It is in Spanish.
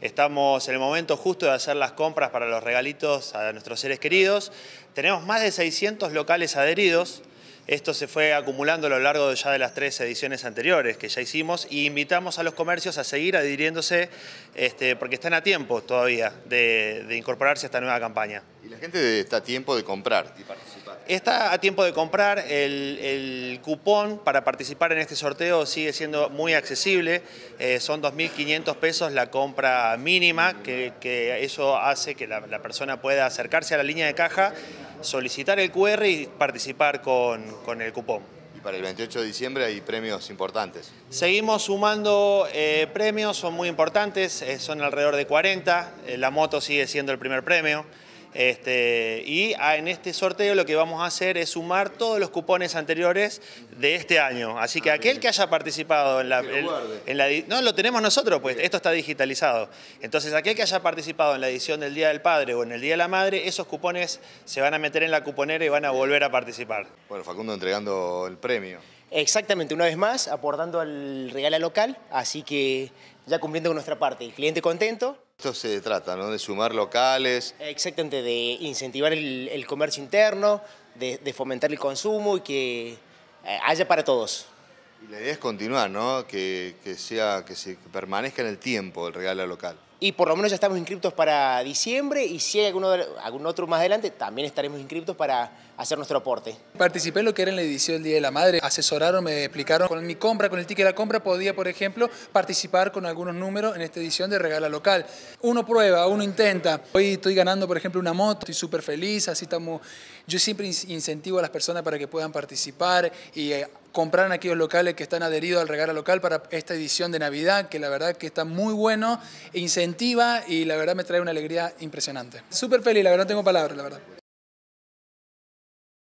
Estamos en el momento justo de hacer las compras para los regalitos a nuestros seres queridos. Tenemos más de 600 locales adheridos. Esto se fue acumulando a lo largo ya de las tres ediciones anteriores que ya hicimos y invitamos a los comercios a seguir adhiriéndose este, porque están a tiempo todavía de incorporarse a esta nueva campaña. Y la gente está a tiempo de comprar y participar. Está a tiempo de comprar. El, cupón para participar en este sorteo sigue siendo muy accesible. Eh, son 2.500 pesos la compra mínima, que, eso hace que la, persona pueda acercarse a la línea de caja, solicitar el QR y participar con, el cupón ¿Y para el 28 de diciembre hay premios importantes. Seguimos sumando eh, premios, son muy importantes, eh, son alrededor de 40. la moto sigue siendo el primer premio. Este, y ah, en este sorteo lo que vamos a hacer es sumar todos los cupones anteriores de este año. Así que ah, aquel que haya participado en la, No, lo tenemos nosotros, pues esto está digitalizado. Entonces, aquel que haya participado en la edición del Día del Padre o en el Día de la Madre, esos cupones se van a meter en la cuponera y van a volver a participar. Bueno, Facundo entregando el premio. Exactamente, una vez más, aportando al regalo local, así que ya cumpliendo con nuestra parte. El cliente contento. Esto se trata, ¿no? De sumar locales. Exactamente, de incentivar el, comercio interno, de, fomentar el consumo y que eh, haya para todos. Y la idea es continuar, ¿no? Que, sea, que, se, que permanezca en el tiempo el regalo local y por lo menos ya estamos inscriptos para diciembre y si hay alguno, algún otro más adelante, también estaremos inscriptos para hacer nuestro aporte. Participé en lo que era en la edición del Día de la Madre, asesoraron, me explicaron con mi compra, con el ticket de la compra podía, por ejemplo, participar con algunos números en esta edición de Regala Local. Uno prueba, uno intenta. Hoy estoy ganando, por ejemplo, una moto, estoy súper feliz, así estamos... Yo siempre incentivo a las personas para que puedan participar y eh, en aquellos locales que están adheridos al regalo local para esta edición de Navidad, que la verdad que está muy bueno, e incentiva y la verdad me trae una alegría impresionante. Súper feliz, la verdad no tengo palabras, la verdad.